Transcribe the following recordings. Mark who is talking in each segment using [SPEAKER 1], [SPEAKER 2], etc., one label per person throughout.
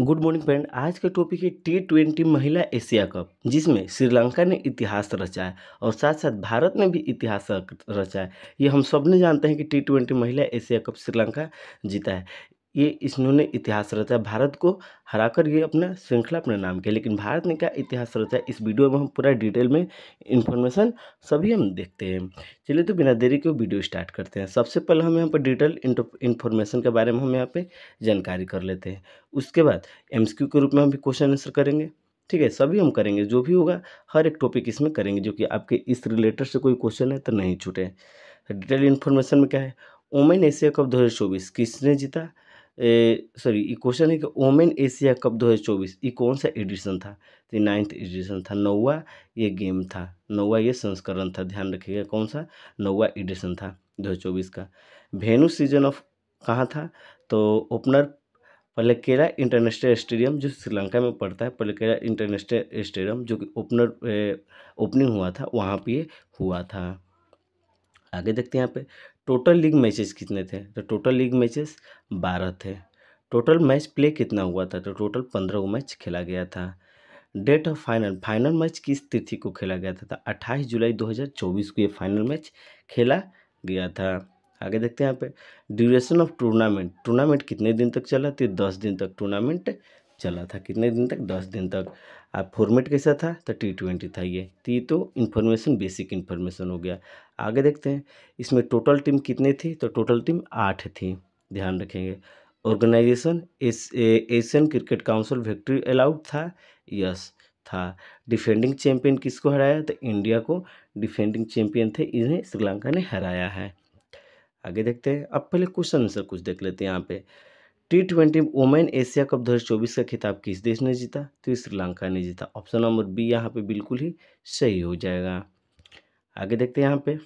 [SPEAKER 1] good morning friend आज का topic है टी ट्वेंटी महिला एशिया कप जिसमें श्रीलंका ने इतिहास रचा है और साथ साथ भारत ने भी इतिहास रचा है ये हम सब ने जानते हैं कि टी ट्वेंटी महिला एशिया कप श्रीलंका जीता है ये इन्होंने इतिहास रचा भारत को हराकर ये अपना श्रृंखला अपने नाम किया लेकिन भारत ने क्या इतिहास रचा इस वीडियो में हम पूरा डिटेल में इन्फॉर्मेशन सभी हम देखते हैं चलिए तो बिना देरी के वीडियो स्टार्ट करते हैं सबसे पहले हम यहाँ पर डिटेल इन्फॉर्मेशन के बारे में हम यहाँ पर जानकारी कर लेते हैं उसके बाद एम के रूप में हम भी क्वेश्चन आंसर करेंगे ठीक है सभी हम करेंगे जो भी होगा हर एक टॉपिक इसमें करेंगे जो कि आपके इस रिलेटेड से कोई क्वेश्चन है तो नहीं छूटे डिटेल इन्फॉर्मेशन में क्या है ओमेन एशिया कप दो हज़ार चौबीस किसने जीता सॉरी ये क्वेश्चन है कि ओमेन एशिया कप 2024 ये कौन सा एडिशन था तो नाइन्थ एडिशन था नौवा ये गेम था नौवा ये संस्करण था ध्यान रखिएगा कौन सा नौवा एडिशन था 2024 का भेनु सीजन ऑफ कहाँ था तो ओपनर पलकेरा इंटरनेशनल स्टेडियम जो श्रीलंका में पड़ता है पलकेरा इंटरनेशनल स्टेडियम जो कि ओपनर ओपनिंग हुआ था वहाँ ये हुआ था आगे देखते हैं यहाँ पे टोटल लीग मैचेस कितने थे तो टोटल लीग मैचेस बारह थे टोटल मैच प्ले कितना हुआ था तो टोटल पंद्रह मैच खेला गया था date of final final match किस तिथि को खेला गया था तो अट्ठाईस जुलाई चौबीस को ये फाइनल मैच खेला गया था आगे देखते हैं यहाँ पे ड्यूरेशन ऑफ टूर्नामेंट टूर्नामेंट कितने दिन तक चला तो दस दिन तक टूर्नामेंट चला था कितने दिन तक दस दिन तक अब फॉर्मेट कैसा था तो टी ट्वेंटी था ये तो ये तो इन्फॉर्मेशन बेसिक इन्फॉर्मेशन हो गया आगे देखते हैं इसमें टोटल टीम कितनी थी तो टोटल टीम आठ थी ध्यान रखेंगे organisation Asian cricket council victory allowed था यस था डिफेंडिंग चैंपियन किसको हराया तो इंडिया को डिफेंडिंग चैंपियन थे इन्हें श्रीलंका ने हराया है आगे देखते हैं अब पहले क्वेश्चन आंसर कुछ देख लेते हैं यहाँ पे T twenty women Asia cup दो चौबीस का खिताब किस देश ने जीता तो श्रीलंका ने जीता ऑप्शन नंबर बी यहाँ पे बिल्कुल ही सही हो जाएगा आगे देखते हैं यहाँ पे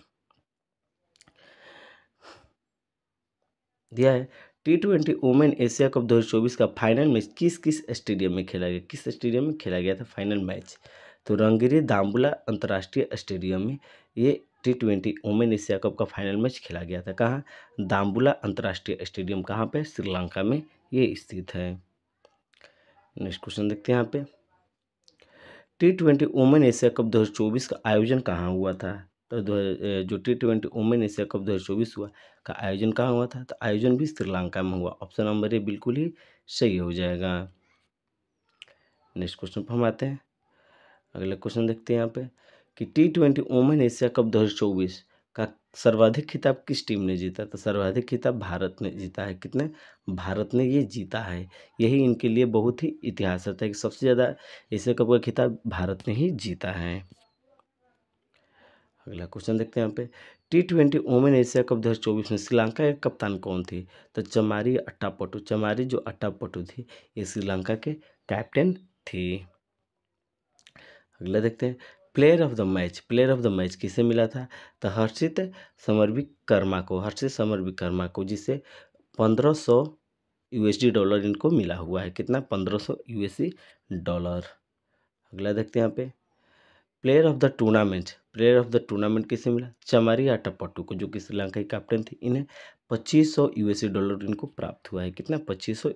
[SPEAKER 1] दिया है T twenty women Asia cup चौबीस का फाइनल मैच किस किस स्टेडियम में खेला गया किस स्टेडियम में खेला गया था फाइनल मैच तो रंगीरी दाम्बुला अंतर्राष्ट्रीय स्टेडियम में ये T twenty women Asia cup का फाइनल मैच खेला गया था कहाँ दाम्बुला अंतर्राष्ट्रीय स्टेडियम कहाँ पे श्रीलंका में ये स्थित है नेक्स्ट क्वेश्चन देखते हैं यहाँ पे T twenty women Asia cup 2024 का आयोजन कहाँ हुआ था तो जो T twenty women Asia cup 2024 हुआ का आयोजन कहाँ हुआ था तो आयोजन भी श्रीलंका में हुआ ऑप्शन नंबर ए बिल्कुल ही सही हो जाएगा नेक्स्ट क्वेश्चन पर हम आते हैं अगला क्वेश्चन देखते हैं यहाँ पे कि T twenty women Asia cup दो हज़ार चौबीस का सर्वाधिक खिताब किस टीम ने जीता तो सर्वाधिक खिताब भारत ने जीता है कितने भारत ने ये जीता है यही इनके लिए बहुत ही इतिहास है कि सबसे ज़्यादा एशिया कप का खिताब भारत ने ही जीता है अगला क्वेश्चन देखते हैं यहाँ पे T twenty women Asia cup दो हज़ार चौबीस में श्रीलंका के कप्तान कौन थी तो चमारी अट्टापटू चमारी जो अट्टापटू थी ये श्रीलंका के कैप्टन थी अगला देखते हैं player of the match player of the match किसे मिला था तो हर्षित समर विकर्मा को हर्षित समर विकर्मा को जिसे पंद्रह सौ यूएसडी डॉलर इनको मिला हुआ है कितना पंद्रह सौ यूएसडी डॉलर अगला देखते हैं यहाँ पे player of the tournament player of the tournament किसे मिला चमारी आटापट्टू को जो कि श्रीलंका की कैप्टन थी इन्हें पच्चीस सौ डॉलर इनको प्राप्त हुआ है कितना पच्चीस सौ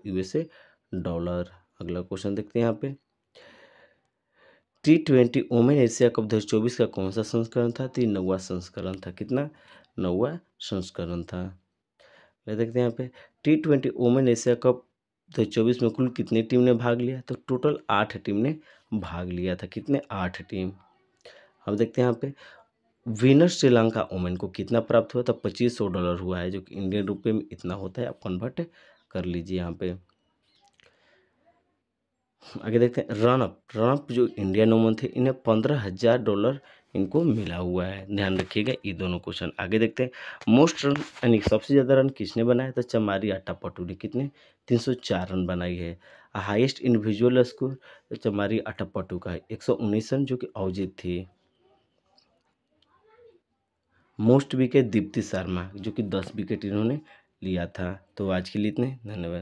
[SPEAKER 1] डॉलर अगला क्वेश्चन देखते हैं यहाँ पे T twenty women Asia cup दो हज़ार चौबीस का कौन सा संस्करण था तीन नौवा संस्करण था कितना नौवा संस्करण था ले देखते हैं यहाँ पे T twenty women Asia cup दो हज़ार चौबीस में कुल कितनी टीम ने भाग लिया तो टोटल आठ टीम ने भाग लिया था कितने आठ टीम अब देखते हैं यहाँ पे विनर श्रीलंका ओमेन को कितना प्राप्त हुआ था पच्चीस सौ डॉलर हुआ है जो कि इंडियन रुपये में इतना होता है आप कन्वर्ट कर लीजिए यहाँ पर आगे देखते हैं रनअप रनअप जो इंडिया नोमन थे इन्हें पंद्रह हज़ार डॉलर इनको मिला हुआ है ध्यान रखिएगा ये दोनों क्वेश्चन आगे देखते हैं मोस्ट रन यानी सबसे ज़्यादा रन किसने बनाया तो चमारी आटा ने कितने तीन सौ चार रन बनाई है हाईएस्ट इंडिविजुअल स्कोर तो चमारी आटा पटू का है एक सौ उन्नीस रन जो कि अवजित थी मोस्ट विकेट दीप्ति शर्मा जो कि दस विकेट इन्होंने लिया था तो आज के लिए इतने धन्यवाद